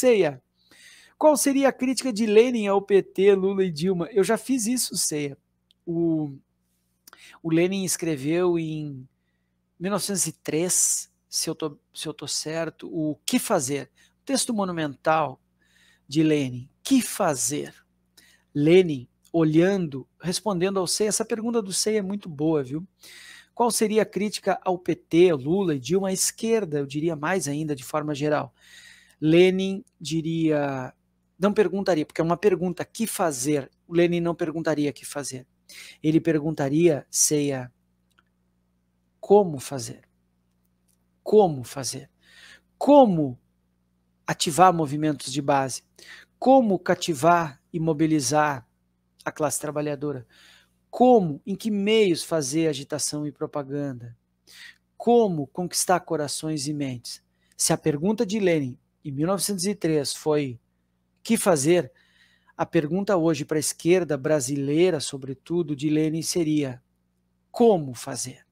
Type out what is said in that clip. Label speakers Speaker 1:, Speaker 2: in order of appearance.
Speaker 1: Ceia, qual seria a crítica de Lenin ao PT, Lula e Dilma? Eu já fiz isso, Ceia. O, o Lenin escreveu em 1903, se eu, tô, se eu tô certo, o Que Fazer. Texto monumental de Lenin. Que fazer? Lenin, olhando, respondendo ao Ceia, essa pergunta do Ceia é muito boa, viu? Qual seria a crítica ao PT, Lula e Dilma à esquerda? Eu diria mais ainda, de forma geral. Lenin diria, não perguntaria, porque é uma pergunta que fazer. O Lenin não perguntaria que fazer. Ele perguntaria, seia, como fazer? Como fazer? Como ativar movimentos de base? Como cativar e mobilizar a classe trabalhadora? Como, em que meios fazer agitação e propaganda? Como conquistar corações e mentes? Se a pergunta de Lenin em 1903 foi Que Fazer, a pergunta hoje para a esquerda brasileira, sobretudo, de Lenin seria: como fazer?